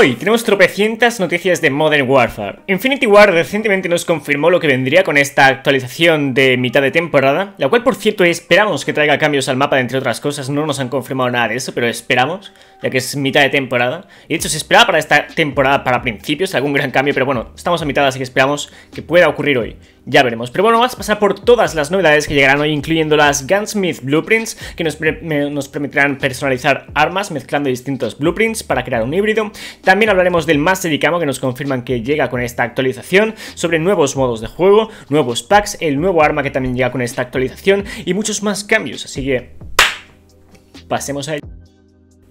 Hoy tenemos tropecientas noticias de Modern Warfare. Infinity War recientemente nos confirmó lo que vendría con esta actualización de mitad de temporada, la cual por cierto esperamos que traiga cambios al mapa, entre otras cosas, no nos han confirmado nada de eso, pero esperamos, ya que es mitad de temporada. Y de hecho se esperaba para esta temporada para principios algún gran cambio, pero bueno, estamos a mitad así que esperamos que pueda ocurrir hoy. Ya veremos. Pero bueno, vamos a pasar por todas las novedades que llegarán hoy, incluyendo las Gunsmith Blueprints, que nos, permitirán personalizar armas mezclando distintos blueprints para crear un híbrido. También hablaremos del Mastery Camo, que nos confirman que llega con esta actualización, sobre nuevos modos de juego, nuevos packs, el nuevo arma que también llega con esta actualización y muchos más cambios. Así que pasemos a ello.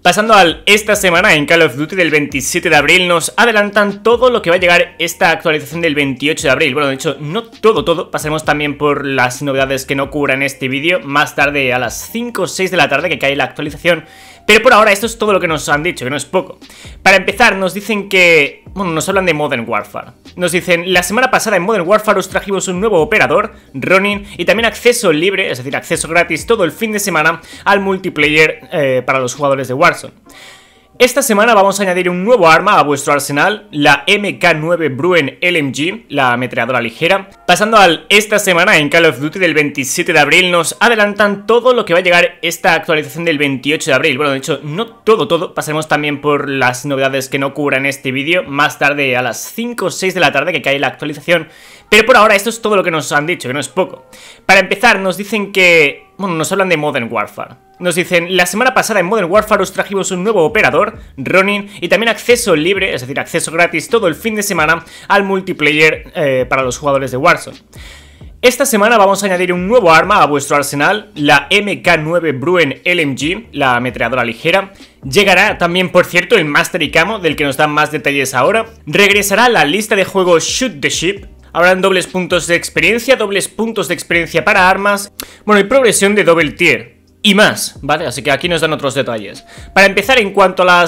Pasando al esta semana en Call of Duty del 27 de abril nos adelantan todo lo que va a llegar esta actualización del 28 de abril. Bueno, de hecho, no todo, todo. Pasaremos también por las novedades que no cubran este vídeo más tarde a las 5 o 6 de la tarde que cae la actualización. Pero por ahora esto es todo lo que nos han dicho, que no es poco. Para empezar, nos dicen que bueno, nos hablan de Modern Warfare. Nos dicen, la semana pasada en Modern Warfare os trajimos un nuevo operador, Ronin, y también acceso libre, es decir, acceso gratis todo el fin de semana al multiplayer eh, para los jugadores de Warzone. Esta semana vamos a añadir un nuevo arma a vuestro arsenal, la MK9 Bruen LMG, la ametralladora ligera. Pasando al esta semana en Call of Duty del 27 de abril, nos adelantan todo lo que va a llegar esta actualización del 28 de abril. Bueno, de hecho, no todo, todo. Pasaremos también por las novedades que no cubran este vídeo, más tarde a las 5 o 6 de la tarde que cae la actualización. Pero por ahora esto es todo lo que nos han dicho, que no es poco. Para empezar, nos dicen que bueno, nos hablan de Modern Warfare. Nos dicen, la semana pasada en Modern Warfare os trajimos un nuevo operador, Ronin, y también acceso libre, es decir, acceso gratis todo el fin de semana al multiplayer eh, para los jugadores de Warzone. Esta semana vamos a añadir un nuevo arma a vuestro arsenal, la MK9 Bruen LMG, la ametralladora ligera. Llegará también, por cierto, el Master Camo, del que nos dan más detalles ahora. Regresará la lista de juegos Shoot the Ship, Habrán dobles puntos de experiencia, dobles puntos de experiencia para armas, bueno, y progresión de doble tier y más, ¿vale? Así que aquí nos dan otros detalles. Para empezar, ah, en cuanto a,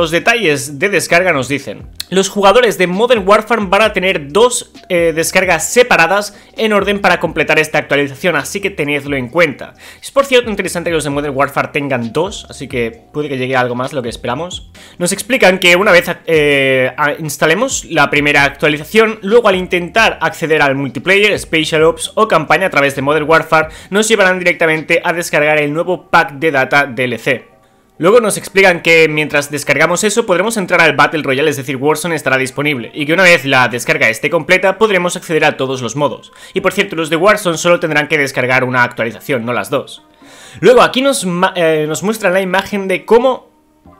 los detalles de descarga nos dicen, los jugadores de Modern Warfare van a tener dos eh, descargas separadas en orden para completar esta actualización, así que tenedlo en cuenta. Es por cierto interesante que los de Modern Warfare tengan dos, así que puede que llegue algo más lo que esperamos. Nos explican que una vez eh, instalemos la primera actualización, luego al intentar acceder al multiplayer, spatial Ops o campaña a través de Modern Warfare, nos llevarán directamente a descargar el nuevo pack de data DLC. Luego nos explican que mientras descargamos eso podremos entrar al Battle Royale, es decir, Warzone estará disponible, y que una vez la descarga esté completa podremos acceder a todos los modos. Y por cierto, los de Warzone solo tendrán que descargar una actualización, no las dos. Luego aquí nos, eh, nos muestran la imagen de cómo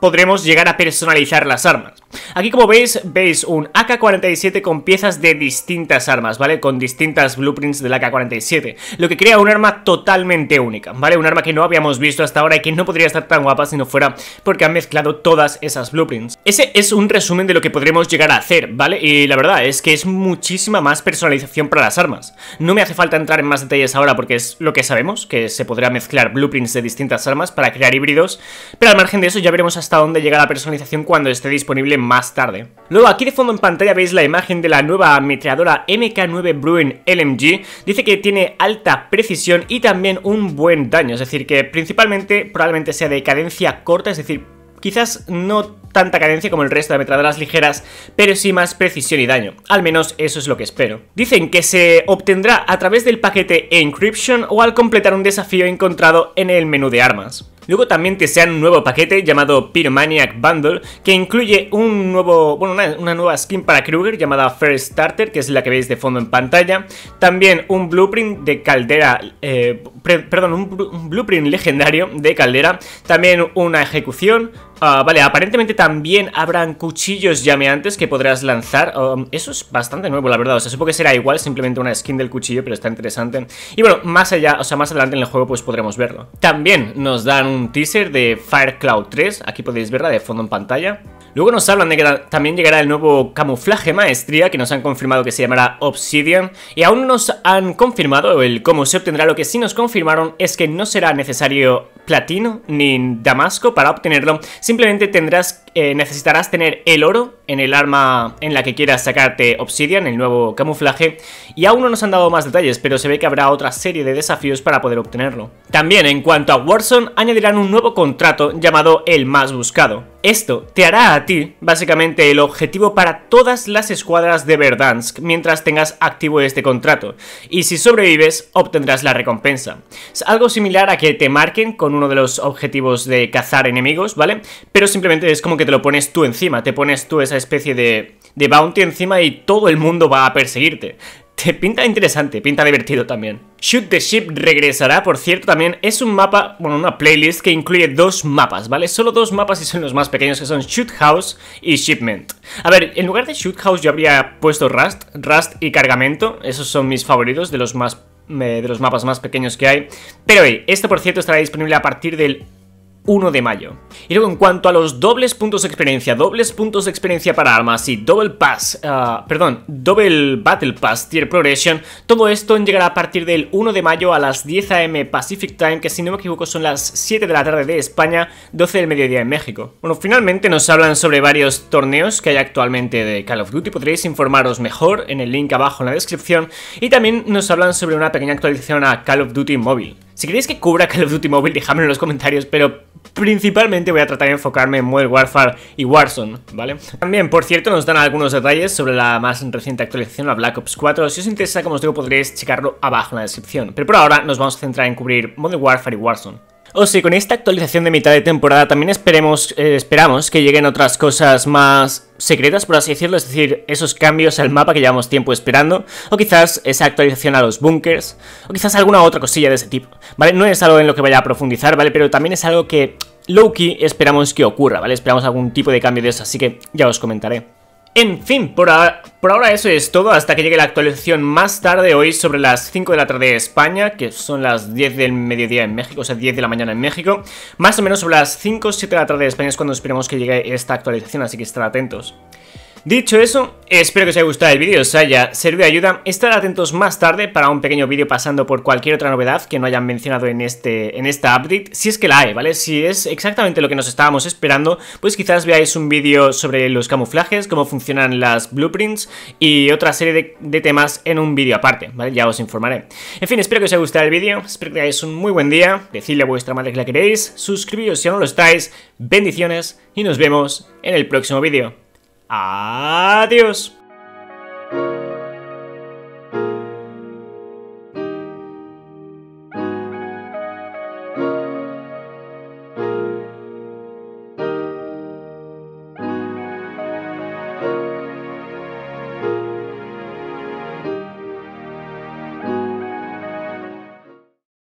podremos llegar a personalizar las armas. Aquí como veis, veis un AK-47 con piezas de distintas armas, ¿vale? Con distintas blueprints del AK-47, lo que crea un arma totalmente única, ¿vale? Un arma que no habíamos visto hasta ahora y que no podría estar tan guapa si no fuera porque han mezclado todas esas blueprints. Ese es un resumen de lo que podremos llegar a hacer, ¿vale? Y la verdad es que es muchísima más personalización para las armas. No me hace falta entrar en más detalles ahora porque es lo que sabemos, que se podrá mezclar blueprints de distintas armas para crear híbridos, pero al margen de eso ya veremos hasta a dónde llega la personalización cuando esté disponible más tarde. Luego aquí de fondo en pantalla veis la imagen de la nueva ametralladora MK9 Bruin LMG, dice que tiene alta precisión y también un buen daño, es decir que principalmente probablemente sea de cadencia corta, es decir, quizás no tanta cadencia como el resto de ametralladoras ligeras, pero sí más precisión y daño. Al menos eso es lo que espero. Dicen que se obtendrá a través del paquete Encryption o al completar un desafío encontrado en el menú de armas. Luego también te sea un nuevo paquete llamado Pyromaniac Bundle, que incluye un nuevo, bueno, una, nueva skin para Kruger llamada First Starter, que es la que veis de fondo en pantalla. También un blueprint de caldera, eh, perdón, un, blueprint legendario de caldera. También una ejecución. Ah, vale, aparentemente también habrán cuchillos llameantes que podrás lanzar. Ah, eso es bastante nuevo, la verdad. O sea, supongo que será igual, simplemente una skin del cuchillo, pero está interesante. Y bueno, más allá, o sea, más adelante en el juego pues podremos verlo. También nos dan un teaser de Firecloud 3, aquí podéis verla de fondo en pantalla. Luego nos hablan de que también llegará el nuevo camuflaje maestría que nos han confirmado que se llamará Obsidian y aún no nos han confirmado el cómo se obtendrá, lo que sí nos confirmaron es que no será necesario platino ni damasco para obtenerlo, simplemente tendrás, eh, necesitarás tener el oro en el arma en la que quieras sacarte Obsidian, el nuevo camuflaje, y aún no nos han dado más detalles, pero se ve que habrá otra serie de desafíos para poder obtenerlo. También, en cuanto a Warzone, añadirán un nuevo contrato llamado el más buscado. Esto te hará a ti, básicamente, el objetivo para todas las escuadras de Verdansk mientras tengas activo este contrato, y si sobrevives, obtendrás la recompensa. Es algo similar a que te marquen con uno de los objetivos de cazar enemigos, ¿vale? Pero simplemente es como que te lo pones tú encima, te pones tú esa especie de, bounty encima y todo el mundo va a perseguirte. Te pinta interesante, pinta divertido también. Shoot the Ship regresará, por cierto, también es un mapa, bueno, una playlist que incluye dos mapas, ¿vale? Solo dos mapas y son los más pequeños, que son Shoot House y Shipment. A ver, en lugar de Shoot House yo habría puesto Rust, Rust y Cargamento, esos son mis favoritos, de los más eh, de los mapas más pequeños que hay. Pero hey, esto por cierto estará disponible a partir del 1 de mayo. Y luego en cuanto a los dobles puntos de experiencia, dobles puntos de experiencia para armas y Double Pass, ah, perdón, Double Battle Pass Tier Progression, todo esto llegará a partir del 1 de mayo a las 10 am Pacific Time, que si no me equivoco son las 7 de la tarde de España, 12 del mediodía en México. Bueno, finalmente nos hablan sobre varios torneos que hay actualmente de Call of Duty, podréis informaros mejor en el link abajo en la descripción, y también nos hablan sobre una pequeña actualización a Call of Duty móvil. Si queréis que cubra Call of Duty Mobile, dejadme en los comentarios, pero principalmente voy a tratar de enfocarme en Modern Warfare y Warzone, ¿vale? También, por cierto, nos dan algunos detalles sobre la más reciente actualización, la Black Ops 4. Si os interesa, como os digo, podréis checarlo abajo en la descripción. Pero por ahora nos vamos a centrar en cubrir Modern Warfare y Warzone. O oh, si con esta actualización de mitad de temporada también esperemos, eh, esperamos que lleguen otras cosas más secretas, por así decirlo, es decir, esos cambios al mapa que llevamos tiempo esperando, o quizás esa actualización a los bunkers, o quizás alguna otra cosilla de ese tipo, ¿vale? No es algo en lo que vaya a profundizar, ¿vale? Pero también es algo que Loki esperamos que ocurra, ¿vale? Esperamos algún tipo de cambio de eso, así que ya os comentaré. En fin, por, ahora eso es todo, hasta que llegue la actualización más tarde hoy sobre las 5 de la tarde de España, que son las 10 del mediodía en México, o sea, 10 de la mañana en México. Más o menos sobre las 5 o 7 de la tarde de España es cuando esperemos que llegue esta actualización, así que estar atentos. Dicho eso, espero que os haya gustado el vídeo, os haya servido de ayuda. Estad atentos más tarde para un pequeño vídeo pasando por cualquier otra novedad que no hayan mencionado en, este, en esta update, si es que la hay, ¿vale? Si es exactamente lo que nos estábamos esperando, pues quizás veáis un vídeo sobre los camuflajes, cómo funcionan las blueprints y otra serie de, temas en un vídeo aparte, ¿vale? Ya os informaré. En fin, espero que os haya gustado el vídeo, espero que tengáis un muy buen día, decidle a vuestra madre que la queréis, suscribiros si aún no lo estáis, bendiciones y nos vemos en el próximo vídeo. Adiós.